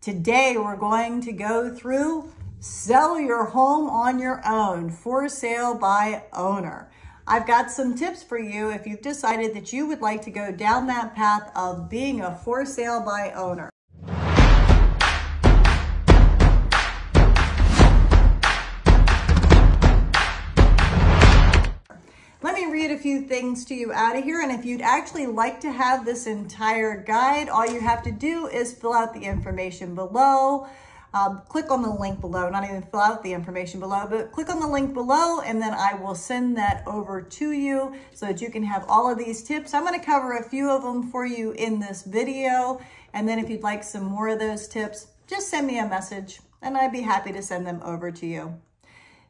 Today, we're going to go through sell your home on your own for sale by owner. I've got some tips for you if you've decided that you would like to go down that path of being a for sale by owner. read a few things to you out of here. And if you'd actually like to have this entire guide, all you have to do is fill out the information below. Um, click on the link below, not even fill out the information below, but click on the link below and then I will send that over to you so that you can have all of these tips. I'm gonna cover a few of them for you in this video. And then if you'd like some more of those tips, just send me a message and I'd be happy to send them over to you.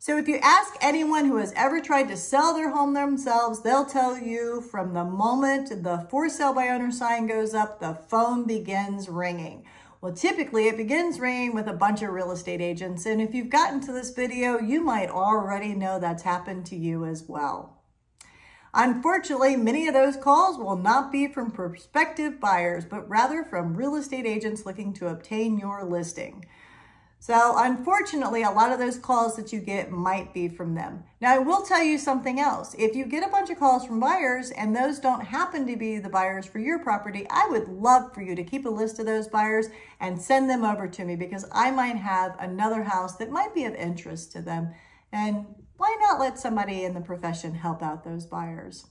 So if you ask anyone who has ever tried to sell their home themselves, they'll tell you from the moment the for sale by owner sign goes up, the phone begins ringing. Well, typically it begins ringing with a bunch of real estate agents. And if you've gotten to this video, you might already know that's happened to you as well. Unfortunately, many of those calls will not be from prospective buyers, but rather from real estate agents looking to obtain your listing. So unfortunately, a lot of those calls that you get might be from them. Now, I will tell you something else. If you get a bunch of calls from buyers and those don't happen to be the buyers for your property, I would love for you to keep a list of those buyers and send them over to me because I might have another house that might be of interest to them. And why not let somebody in the profession help out those buyers?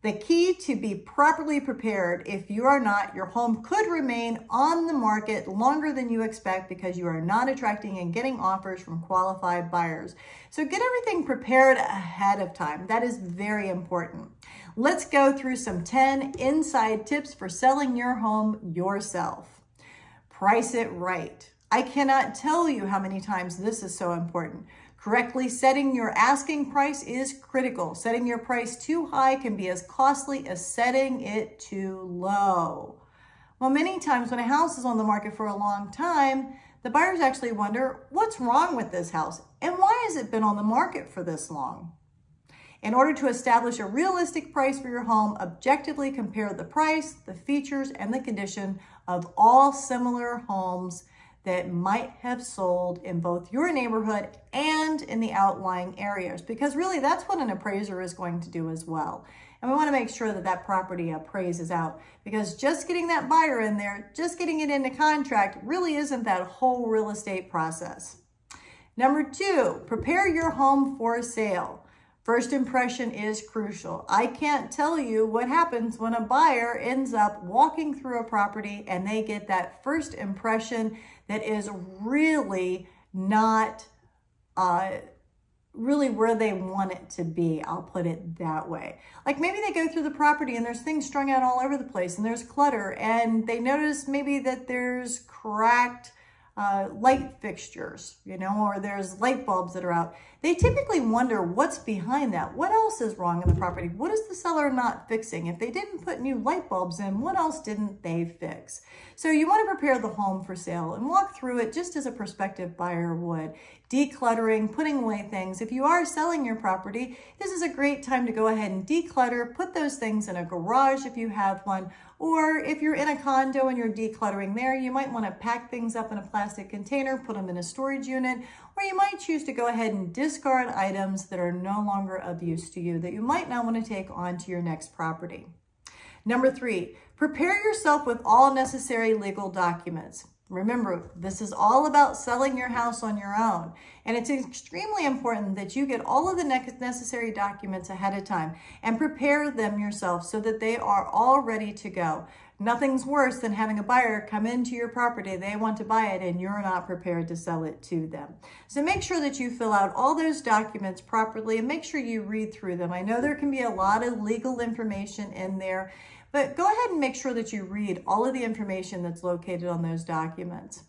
The key to be properly prepared if you are not, your home could remain on the market longer than you expect because you are not attracting and getting offers from qualified buyers. So get everything prepared ahead of time. That is very important. Let's go through some 10 inside tips for selling your home yourself. Price it right. I cannot tell you how many times this is so important. Correctly setting your asking price is critical. Setting your price too high can be as costly as setting it too low. Well, many times when a house is on the market for a long time, the buyers actually wonder, what's wrong with this house? And why has it been on the market for this long? In order to establish a realistic price for your home, objectively compare the price, the features, and the condition of all similar homes that might have sold in both your neighborhood and in the outlying areas, because really that's what an appraiser is going to do as well. And we wanna make sure that that property appraises out because just getting that buyer in there, just getting it into contract really isn't that whole real estate process. Number two, prepare your home for sale. First impression is crucial. I can't tell you what happens when a buyer ends up walking through a property and they get that first impression that is really not uh, really where they want it to be. I'll put it that way. Like maybe they go through the property and there's things strung out all over the place and there's clutter and they notice maybe that there's cracked uh, light fixtures, you know, or there's light bulbs that are out. They typically wonder what's behind that. What else is wrong in the property? What is the seller not fixing? If they didn't put new light bulbs in, what else didn't they fix? So you wanna prepare the home for sale and walk through it just as a prospective buyer would. Decluttering, putting away things. If you are selling your property, this is a great time to go ahead and declutter, put those things in a garage if you have one, or if you're in a condo and you're decluttering there, you might wanna pack things up in a plastic container, put them in a storage unit, or you might choose to go ahead and discard items that are no longer of use to you that you might not wanna take on to your next property. Number three, Prepare yourself with all necessary legal documents. Remember, this is all about selling your house on your own. And it's extremely important that you get all of the necessary documents ahead of time and prepare them yourself so that they are all ready to go. Nothing's worse than having a buyer come into your property, they want to buy it, and you're not prepared to sell it to them. So make sure that you fill out all those documents properly and make sure you read through them. I know there can be a lot of legal information in there, but go ahead and make sure that you read all of the information that's located on those documents.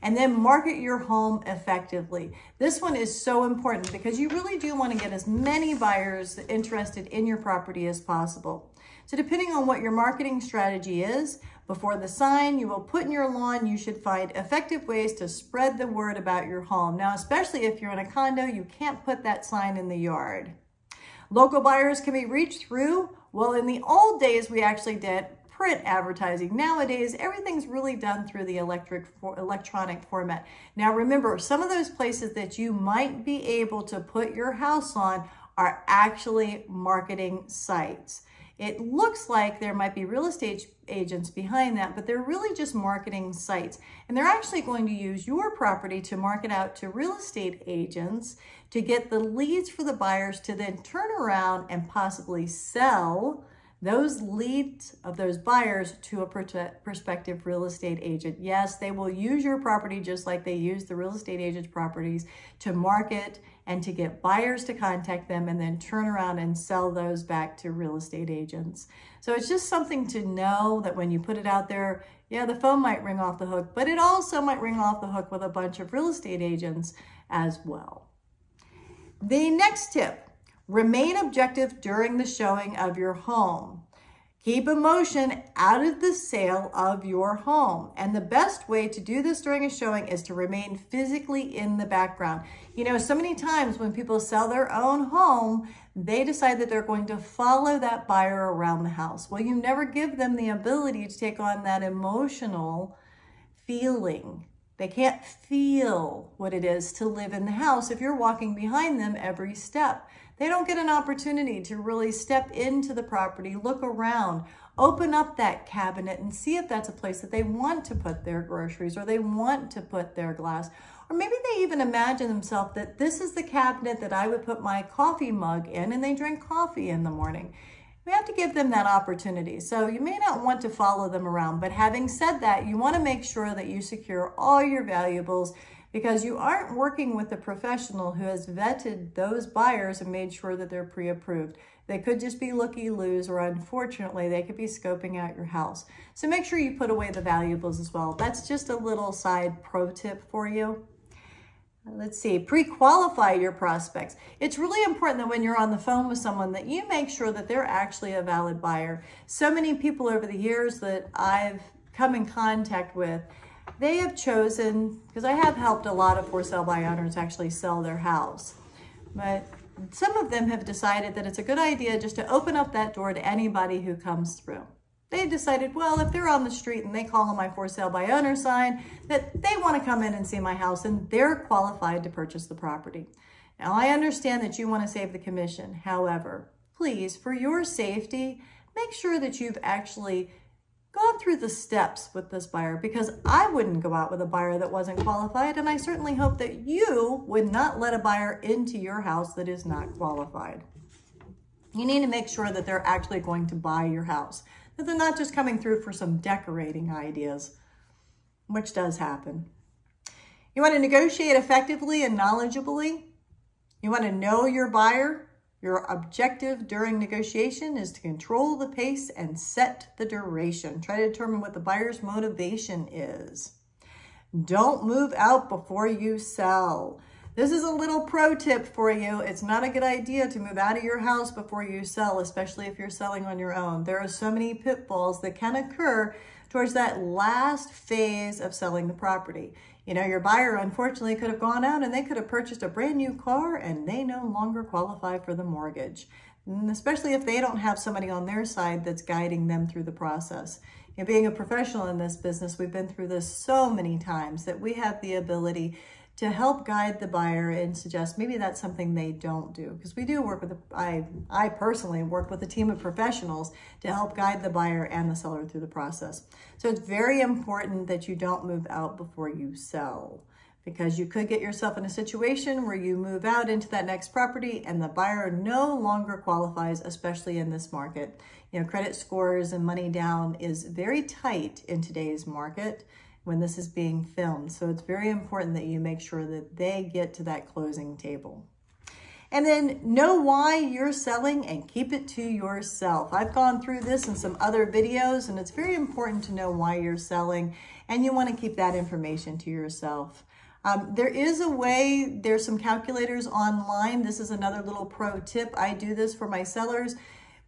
And then market your home effectively. This one is so important because you really do want to get as many buyers interested in your property as possible. So depending on what your marketing strategy is, before the sign you will put in your lawn, you should find effective ways to spread the word about your home. Now, especially if you're in a condo, you can't put that sign in the yard. Local buyers can be reached through, well, in the old days, we actually did print advertising. Nowadays, everything's really done through the electric for electronic format. Now remember, some of those places that you might be able to put your house on are actually marketing sites. It looks like there might be real estate agents behind that, but they're really just marketing sites. And they're actually going to use your property to market out to real estate agents to get the leads for the buyers to then turn around and possibly sell those leads of those buyers to a prospective real estate agent. Yes, they will use your property just like they use the real estate agent's properties to market and to get buyers to contact them and then turn around and sell those back to real estate agents. So it's just something to know that when you put it out there, yeah, the phone might ring off the hook, but it also might ring off the hook with a bunch of real estate agents as well. The next tip, remain objective during the showing of your home. Keep emotion out of the sale of your home. And the best way to do this during a showing is to remain physically in the background. You know, so many times when people sell their own home, they decide that they're going to follow that buyer around the house. Well, you never give them the ability to take on that emotional feeling. They can't feel what it is to live in the house if you're walking behind them every step they don't get an opportunity to really step into the property, look around, open up that cabinet and see if that's a place that they want to put their groceries or they want to put their glass. Or maybe they even imagine themselves that this is the cabinet that I would put my coffee mug in and they drink coffee in the morning. We have to give them that opportunity. So you may not want to follow them around, but having said that, you wanna make sure that you secure all your valuables because you aren't working with a professional who has vetted those buyers and made sure that they're pre-approved. They could just be looky-loos or unfortunately they could be scoping out your house. So make sure you put away the valuables as well. That's just a little side pro tip for you. Let's see, pre-qualify your prospects. It's really important that when you're on the phone with someone that you make sure that they're actually a valid buyer. So many people over the years that I've come in contact with they have chosen, because I have helped a lot of for sale by owners actually sell their house, but some of them have decided that it's a good idea just to open up that door to anybody who comes through. They decided, well, if they're on the street and they call on my for sale by owner sign, that they want to come in and see my house and they're qualified to purchase the property. Now, I understand that you want to save the commission. However, please, for your safety, make sure that you've actually gone through the steps with this buyer because I wouldn't go out with a buyer that wasn't qualified. And I certainly hope that you would not let a buyer into your house that is not qualified. You need to make sure that they're actually going to buy your house, that they're not just coming through for some decorating ideas, which does happen. You want to negotiate effectively and knowledgeably. You want to know your buyer your objective during negotiation is to control the pace and set the duration. Try to determine what the buyer's motivation is. Don't move out before you sell. This is a little pro tip for you. It's not a good idea to move out of your house before you sell, especially if you're selling on your own. There are so many pitfalls that can occur towards that last phase of selling the property. You know, your buyer unfortunately could have gone out and they could have purchased a brand new car and they no longer qualify for the mortgage, and especially if they don't have somebody on their side that's guiding them through the process. You know, being a professional in this business, we've been through this so many times that we have the ability to help guide the buyer and suggest maybe that's something they don't do because we do work with a, I I personally work with a team of professionals to help guide the buyer and the seller through the process. So it's very important that you don't move out before you sell because you could get yourself in a situation where you move out into that next property and the buyer no longer qualifies, especially in this market. You know, credit scores and money down is very tight in today's market when this is being filmed. So it's very important that you make sure that they get to that closing table. And then know why you're selling and keep it to yourself. I've gone through this in some other videos and it's very important to know why you're selling and you wanna keep that information to yourself. Um, there is a way, there's some calculators online. This is another little pro tip. I do this for my sellers.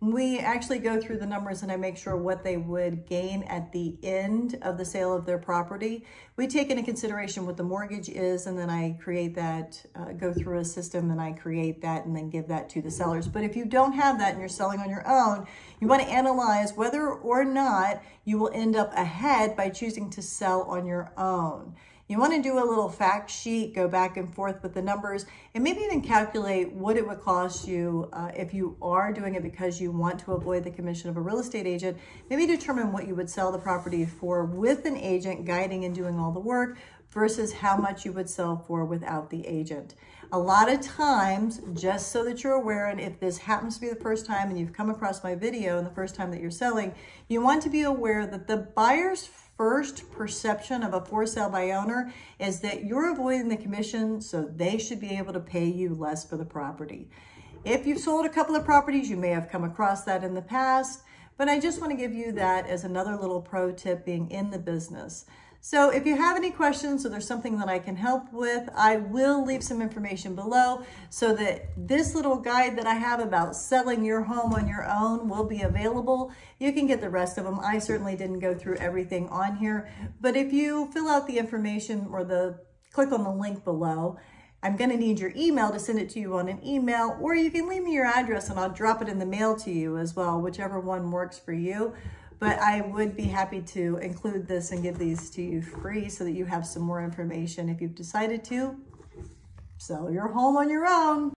We actually go through the numbers and I make sure what they would gain at the end of the sale of their property. We take into consideration what the mortgage is and then I create that, uh, go through a system and I create that and then give that to the sellers. But if you don't have that and you're selling on your own, you wanna analyze whether or not you will end up ahead by choosing to sell on your own. You want to do a little fact sheet, go back and forth with the numbers, and maybe even calculate what it would cost you uh, if you are doing it because you want to avoid the commission of a real estate agent. Maybe determine what you would sell the property for with an agent guiding and doing all the work versus how much you would sell for without the agent. A lot of times, just so that you're aware, and if this happens to be the first time and you've come across my video and the first time that you're selling, you want to be aware that the buyer's first perception of a for sale by owner is that you're avoiding the commission, so they should be able to pay you less for the property. If you've sold a couple of properties, you may have come across that in the past, but I just wanna give you that as another little pro tip being in the business. So if you have any questions or there's something that I can help with, I will leave some information below so that this little guide that I have about selling your home on your own will be available. You can get the rest of them. I certainly didn't go through everything on here, but if you fill out the information or the click on the link below, I'm gonna need your email to send it to you on an email, or you can leave me your address and I'll drop it in the mail to you as well, whichever one works for you. But I would be happy to include this and give these to you free so that you have some more information if you've decided to sell your home on your own.